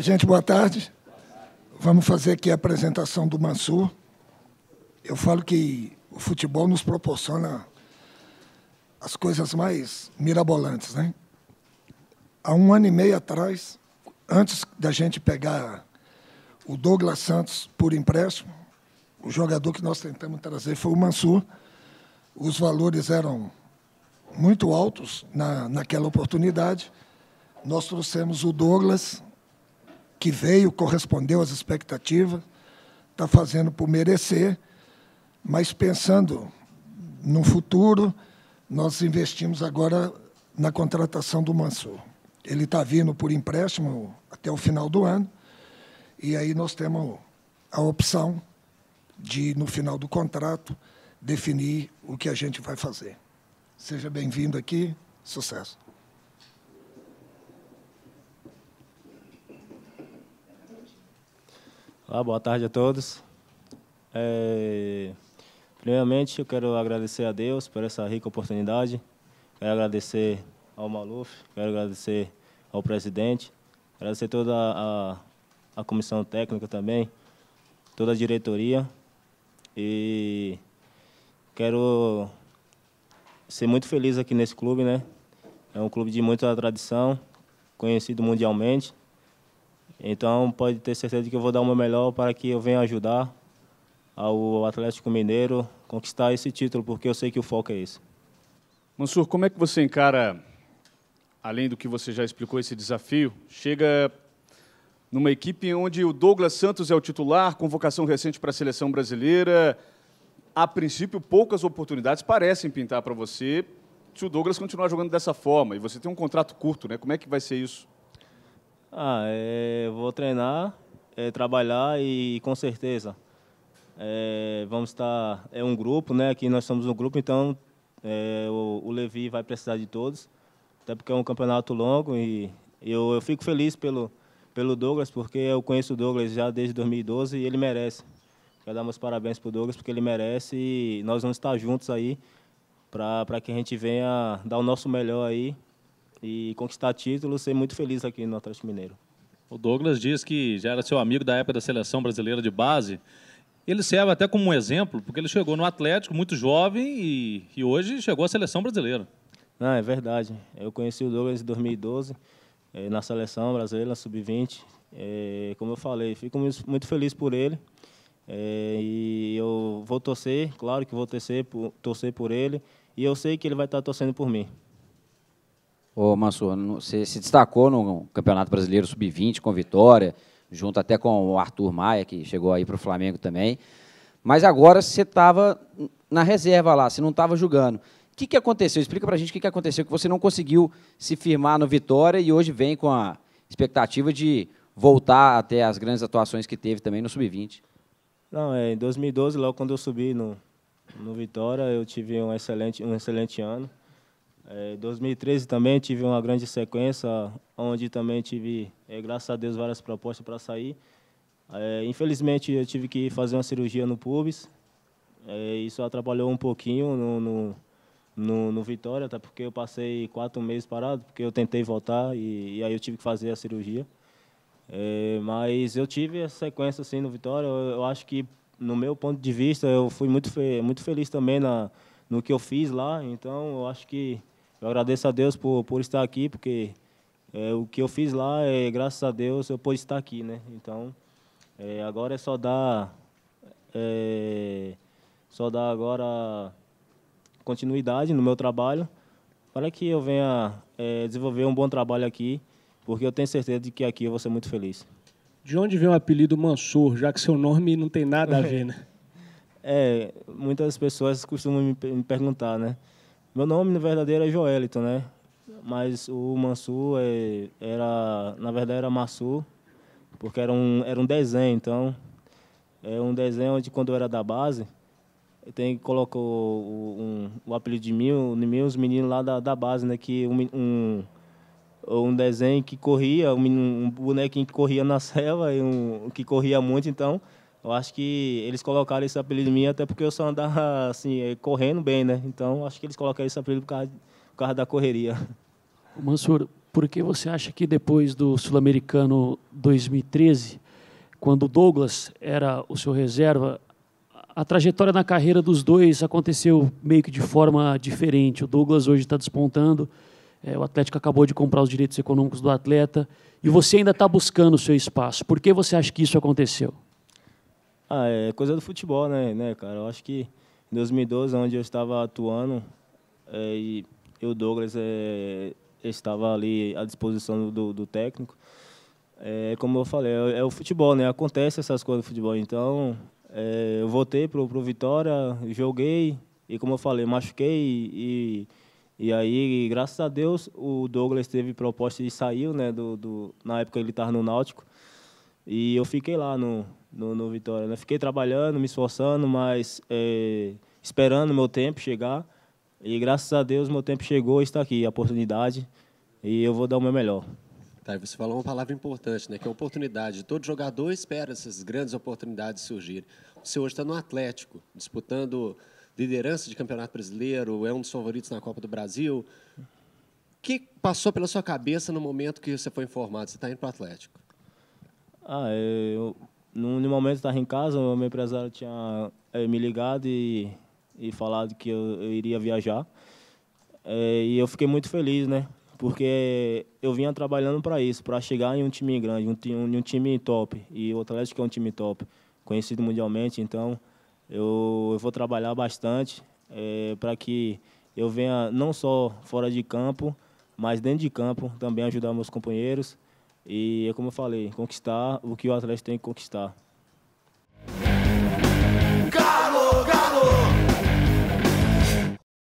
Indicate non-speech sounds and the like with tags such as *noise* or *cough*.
Gente, boa tarde. Vamos fazer aqui a apresentação do Mansur. Eu falo que o futebol nos proporciona as coisas mais mirabolantes, né? Há um ano e meio atrás, antes da gente pegar o Douglas Santos por empréstimo, o jogador que nós tentamos trazer foi o Mansur. Os valores eram muito altos na, naquela oportunidade. Nós trouxemos o Douglas, que veio, correspondeu às expectativas, está fazendo por merecer, mas pensando no futuro, nós investimos agora na contratação do Mansur. Ele está vindo por empréstimo até o final do ano, e aí nós temos a opção de, no final do contrato, definir o que a gente vai fazer. Seja bem-vindo aqui, sucesso. Olá, boa tarde a todos. É, primeiramente, eu quero agradecer a Deus por essa rica oportunidade. Quero agradecer ao Maluf, quero agradecer ao presidente, agradecer toda a, a comissão técnica também, toda a diretoria. E quero ser muito feliz aqui nesse clube, né? É um clube de muita tradição, conhecido mundialmente. Então, pode ter certeza que eu vou dar o meu melhor para que eu venha ajudar ao Atlético Mineiro conquistar esse título, porque eu sei que o foco é esse. Mansur, como é que você encara, além do que você já explicou, esse desafio? Chega numa equipe onde o Douglas Santos é o titular, convocação recente para a seleção brasileira. A princípio, poucas oportunidades parecem pintar para você se o Douglas continuar jogando dessa forma. E você tem um contrato curto, né? Como é que vai ser isso? Ah, é, vou treinar, é, trabalhar e com certeza é, vamos estar. É um grupo, né? Aqui nós somos um grupo, então é, o, o, Levi vai precisar de todos, até porque é um campeonato longo e eu, eu fico feliz pelo, pelo Douglas, porque eu conheço o Douglas já desde 2012 e ele merece. Quero dar meus parabéns para o Douglas, porque ele merece e nós vamos estar juntos aí para que a gente venha dar o nosso melhor aí e conquistar títulos, ser muito feliz aqui no Atlético Mineiro. O Douglas diz que já era seu amigo da época da seleção brasileira de base. Ele serve até como um exemplo, porque ele chegou no Atlético muito jovem e, e hoje chegou à seleção brasileira. Não, ah, é verdade. Eu conheci o Douglas em 2012, eh, na seleção brasileira, sub-20. Eh, como eu falei, fico muito feliz por ele. Eh, e eu vou torcer, claro que vou torcer por, torcer por ele. E eu sei que ele vai estar torcendo por mim. Ô, Mansur, você se destacou no Campeonato Brasileiro Sub-20 com vitória, junto até com o Arthur Maia, que chegou aí para o Flamengo também. Mas agora você estava na reserva lá, você não estava jogando. O que, que aconteceu? Explica para a gente o que, que aconteceu, que você não conseguiu se firmar no Vitória e hoje vem com a expectativa de voltar até as grandes atuações que teve também no Sub-20. Não, é, em 2012, logo quando eu subi no, no Vitória, eu tive um excelente, um excelente ano. É, em é, 2013 também tive uma grande sequência, onde também tive, é, graças a Deus, várias propostas para sair. É, infelizmente, eu tive que fazer uma cirurgia no pubis. É, isso atrapalhou um pouquinho no, no, no, no Vitória, até porque eu passei quatro meses parado, porque eu tentei voltar e, e aí eu tive que fazer a cirurgia. É, mas eu tive essa sequência assim, no Vitória. Eu, eu, acho que, no meu ponto de vista, eu fui muito, fe muito feliz também na, no que eu fiz lá. Então, eu acho que eu agradeço a Deus por, por estar aqui, porque é, o que eu fiz lá, é, graças a Deus, eu pude estar aqui, né? Então, é, agora é só dar... É, só dar agora continuidade no meu trabalho, para que eu venha é, desenvolver um bom trabalho aqui, porque eu tenho certeza de que aqui eu vou ser muito feliz. De onde vem o apelido Mansur, já que seu nome não tem nada a ver, né? *laughs* é, muitas pessoas costumam me perguntar, né? Meu nome na verdade, é Joelito, né? Mas o Mansur é, era, na verdade, era Massu porque era um, era um desenho, então. É um desenho onde, quando eu era da base, tem colocou o, um, o apelido de mim, de mim, os meninos lá da, da base, né? Que um, um, um desenho que corria, um, um bonequinho que corria na *laughs* selva, e um que corria muito, então eu acho que eles colocaram esse apelido em mim até porque eu só andava assim, eh, correndo bem, né? Então acho que eles colocaram esse apelido por causa, por causa da correria. Mansur, por que você acha que depois do Sul-Americano 2013, quando o Douglas era o seu reserva, a trajetória na carreira dos dois aconteceu meio que de forma diferente. O Douglas hoje está despontando, é, o Atlético acabou de comprar os direitos econômicos do atleta e você ainda está buscando o seu espaço. Por que você acha que isso aconteceu? Ah, é coisa do futebol, né, né, cara? Eu acho que em 2012, onde eu estava atuando, é, e o Douglas é, estava ali à disposição do, do técnico. É, como eu falei, é, é, o futebol, né? Acontece essas coisas no futebol. Então, é, eu voltei pro, pro Vitória, joguei e, como eu falei, machuquei e, e, e aí, e, graças a Deus, o Douglas teve proposta e saiu, né? Do, do na época ele estava no Náutico. E eu fiquei lá no, no, no Vitória. Né? Fiquei trabalhando, me esforçando, mas é, esperando o meu tempo chegar. E graças a Deus meu tempo chegou, e está aqui a oportunidade e eu vou dar o meu melhor. Tá, você falou uma palavra importante, né? Que é oportunidade. Todo jogador espera essas grandes oportunidades surgirem. Você hoje está no Atlético, disputando liderança de Campeonato Brasileiro, é um dos favoritos na Copa do Brasil. O que passou pela sua cabeça no momento que você foi informado? Você está indo para o Atlético? Ah, eu, no, no momento estava em casa, o meu empresário tinha é, me ligado e, e falado que eu, eu iria viajar. É, e eu fiquei muito feliz, né? Porque eu vinha trabalhando para isso, para chegar em um time grande, um, um, um time top. E o Atlético é um time top, conhecido mundialmente. Então, eu, eu vou trabalhar bastante é, eh, para que eu venha não só fora de campo, mas dentro de campo também ajudar meus companheiros. E é como eu falei, conquistar o que o atleta tem que conquistar.